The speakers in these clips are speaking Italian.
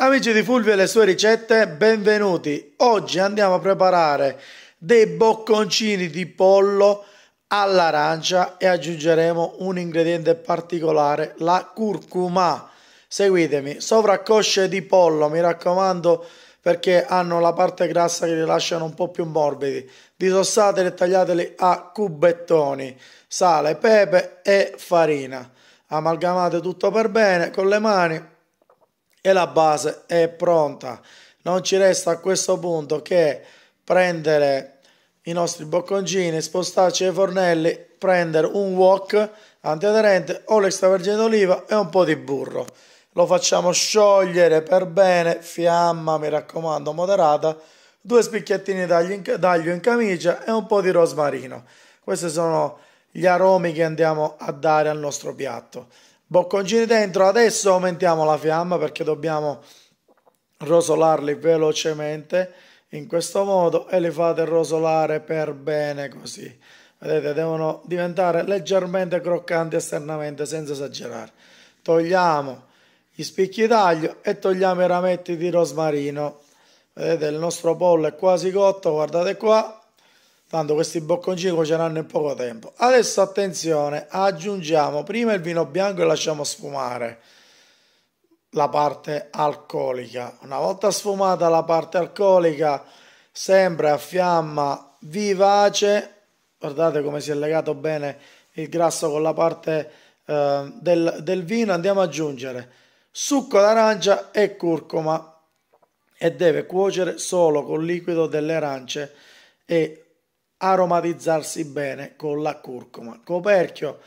Amici di Fulvio e le sue ricette, benvenuti! Oggi andiamo a preparare dei bocconcini di pollo all'arancia e aggiungeremo un ingrediente particolare, la curcuma. Seguitemi, sovraccosce di pollo, mi raccomando perché hanno la parte grassa che li lasciano un po' più morbidi. Disossateli e tagliateli a cubettoni, sale, pepe e farina. Amalgamate tutto per bene con le mani e la base è pronta. Non ci resta a questo punto che prendere i nostri bocconcini, spostarci ai fornelli, prendere un wok antiaderente, o l'extravergine d'oliva e un po' di burro. Lo facciamo sciogliere per bene, fiamma mi raccomando moderata, due spicchiettini d'aglio in camicia e un po' di rosmarino. Questi sono gli aromi che andiamo a dare al nostro piatto bocconcini dentro adesso aumentiamo la fiamma perché dobbiamo rosolarli velocemente in questo modo e li fate rosolare per bene così vedete devono diventare leggermente croccanti esternamente senza esagerare togliamo gli spicchi d'aglio e togliamo i rametti di rosmarino vedete il nostro pollo è quasi cotto guardate qua Tanto questi bocconcini cuoceranno in poco tempo. Adesso attenzione, aggiungiamo prima il vino bianco e lasciamo sfumare la parte alcolica. Una volta sfumata la parte alcolica, sempre a fiamma vivace, guardate come si è legato bene il grasso con la parte eh, del, del vino, andiamo ad aggiungere succo d'arancia e curcuma e deve cuocere solo col liquido delle arance e aromatizzarsi bene con la curcuma. Coperchio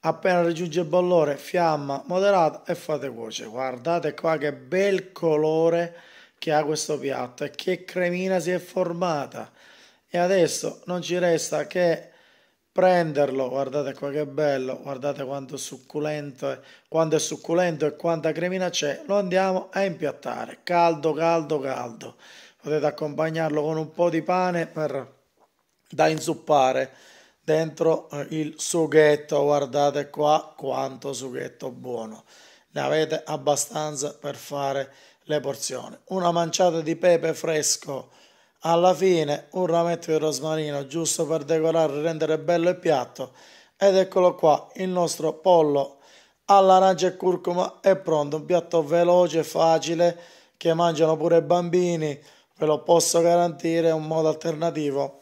appena raggiunge il bollore, fiamma moderata e fate cuocere. Guardate qua che bel colore che ha questo piatto e che cremina si è formata. E adesso non ci resta che prenderlo, guardate qua che bello, guardate quanto succulento è, quanto è succulento e quanta cremina c'è, lo andiamo a impiattare, caldo, caldo, caldo. Potete accompagnarlo con un po' di pane per da inzuppare dentro eh, il sughetto guardate qua quanto sughetto buono ne avete abbastanza per fare le porzioni una manciata di pepe fresco alla fine un rametto di rosmarino giusto per decorare rendere bello il piatto ed eccolo qua il nostro pollo all'arancia e curcuma è pronto un piatto veloce facile che mangiano pure i bambini ve lo posso garantire è un modo alternativo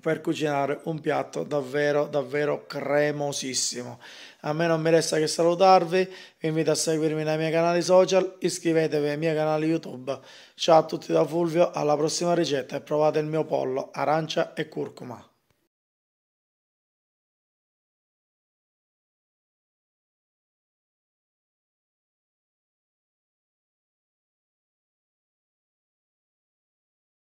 per cucinare un piatto davvero davvero cremosissimo. A me non mi resta che salutarvi, vi invito a seguirmi nei miei canali social, iscrivetevi ai miei canali YouTube. Ciao a tutti da Fulvio, alla prossima ricetta e provate il mio pollo, arancia e curcuma.